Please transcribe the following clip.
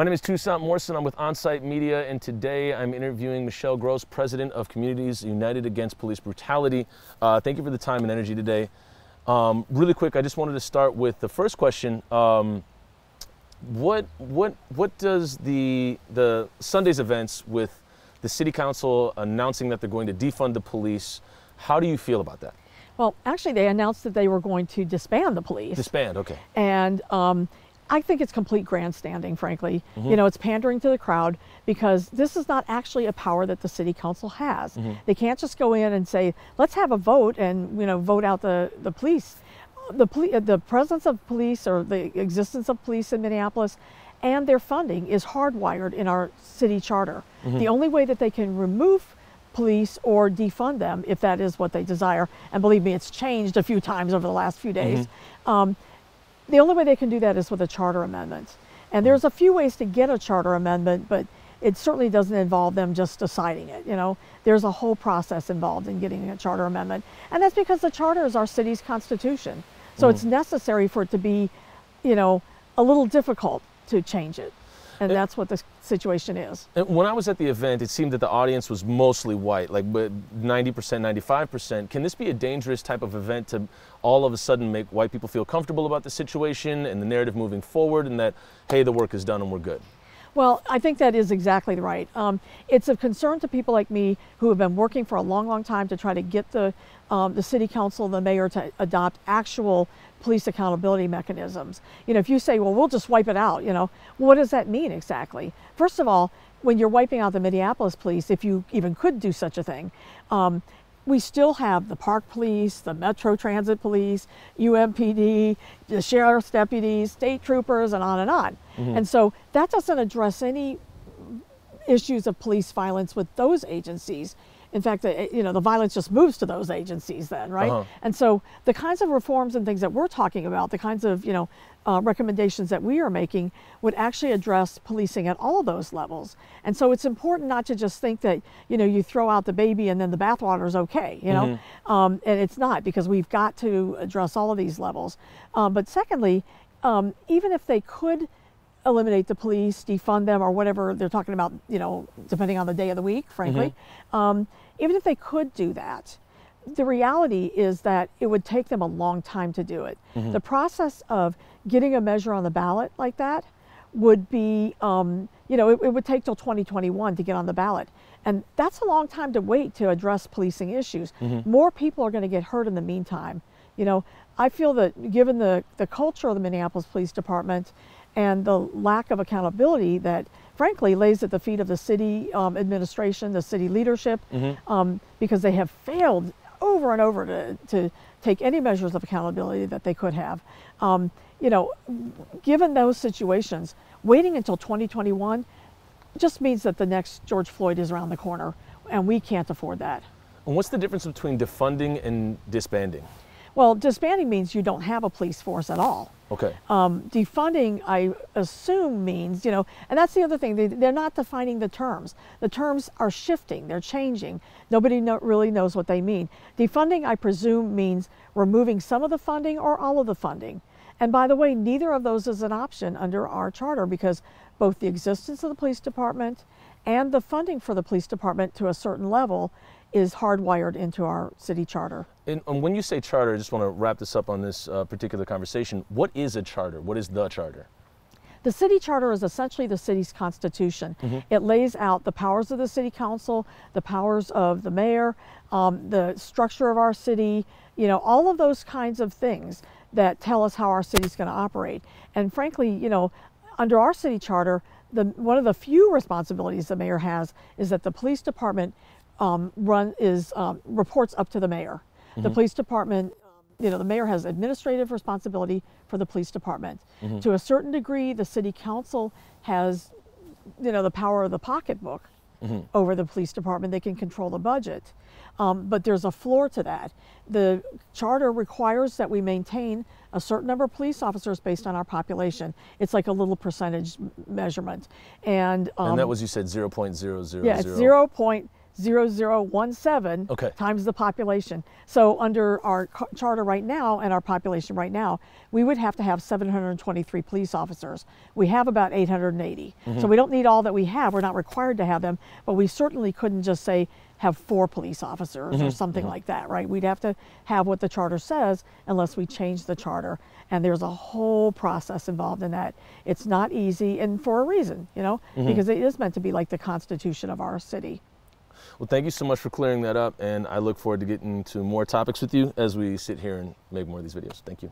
My name is Toussaint Morrison. I'm with Onsite Media, and today I'm interviewing Michelle Gross, President of Communities United Against Police Brutality. Uh, thank you for the time and energy today. Um, really quick, I just wanted to start with the first question. Um, what what what does the the Sunday's events with the City Council announcing that they're going to defund the police? How do you feel about that? Well, actually, they announced that they were going to disband the police. Disband, okay. And um, I think it's complete grandstanding, frankly. Mm -hmm. You know, it's pandering to the crowd because this is not actually a power that the city council has. Mm -hmm. They can't just go in and say, let's have a vote and, you know, vote out the, the police. The, poli- uh, the presence of police or the existence of police in Minneapolis and their funding is hardwired in our city charter. Mm -hmm. The only way that they can remove police or defund them if that is what they desire. And believe me, it's changed a few times over the last few days. Mm -hmm. um, the only way they can do that is with a charter amendment. And there's a few ways to get a charter amendment, but it certainly doesn't involve them just deciding it. You know, there's a whole process involved in getting a charter amendment, and that's because the charter is our city's constitution. So mm. it's necessary for it to be, you know, a little difficult to change it. And, that's what the situation is. when I was at the event, it seemed that the audience was mostly white, like 90%, 95%. Can this be a dangerous type of event to all of a sudden make white people feel comfortable about the situation and the narrative moving forward and that, hey, the work is done and we're good? Well, I think that is exactly right. Um, it's of concern to people like me who have been working for a long, long time to try to get the, um, the city council and the mayor to adopt actual police accountability mechanisms. You know, if you say, well, we'll just wipe it out, you know, what does that mean exactly? First of all, when you're wiping out the Minneapolis police, if you even could do such a thing, um, we still have the park police, the metro transit police, UMPD, the sheriff's deputies, state troopers, and on and on. Mm -hmm. And so that doesn't address any issues of police violence with those agencies in fact, you know, the violence just moves to those agencies then, right? Uh -huh. And so the kinds of reforms and things that we're talking about, the kinds of, you know, uh, recommendations that we are making would actually address policing at all those levels. And so it's important not to just think that, you know, you throw out the baby and then the bathwater is okay, you know, mm -hmm. um, and it's not because we've got to address all of these levels. Um, but secondly, um, even if they could eliminate the police, defund them, or whatever they're talking about, you know, depending on the day of the week, frankly, mm-hmm. um, even if they could do that, the reality is that it would take them a long time to do it. Mm-hmm. The process of getting a measure on the ballot like that would be, um, you know, it, it, would take till 2021 to get on the ballot. And that's a long time to wait to address policing issues. Mm-hmm. More people are going to get hurt in the meantime. You know, I feel that given the, the culture of the Minneapolis Police Department and the lack of accountability that frankly lays at the feet of the city um, administration, the city leadership, mm-hmm. um, because they have failed over and over to, to take any measures of accountability that they could have. Um, you know, given those situations, waiting until 2021 just means that the next George Floyd is around the corner, and we can't afford that. And what's the difference between defunding and disbanding? Well, disbanding means you don't have a police force at all. Okay. Um, defunding, I assume, means, you know, and that's the other thing, they, are not defining the terms. The terms are shifting, they're changing. Nobody no, really knows what they mean. Defunding, I presume, means removing some of the funding or all of the funding. And by the way, neither of those is an option under our charter because both the existence of the police department and the funding for the police department to a certain level is hardwired into our city charter. And, and um, when you say charter, I just want to wrap this up on this uh, particular conversation. What is a charter? What is the charter? The city charter is essentially the city's constitution. Mm -hmm. It lays out the powers of the city council, the powers of the mayor, um, the structure of our city, you know, all of those kinds of things that tell us how our city's going to operate. And frankly, you know, under our city charter, the, one of the few responsibilities the mayor has is that the police department um, run is um, reports up to the mayor. Mm -hmm. The mm-hmm. police department, you know, the mayor has administrative responsibility for the police department. Mm -hmm. To a certain degree, the city council has, you know, the power of the pocketbook mm -hmm. over the police department. They can control the budget, um, but there's a floor to that. The charter requires that we maintain a certain number of police officers based on our population. It's like a little percentage measurement, and um, and that um, was you said zero point zero zero. Yeah, zero point 0017 okay. times the population. So under our charter right now and our population right now, we would have to have 723 police officers. We have about 880. Mm -hmm. So mm-hmm. we don't need all that we have. We're not required to have them, but we certainly couldn't just say have four police officers mm -hmm. or mm-hmm. something mm -hmm. like that, right? We'd have to have what the charter says unless we change the charter. And there's a whole process involved in that. It's not easy and for a reason, you know, mm-hmm. because it is meant to be like the constitution of our city. Well, thank you so much for clearing that up, and I look forward to getting to more topics with you as we sit here and make more of these videos. Thank you.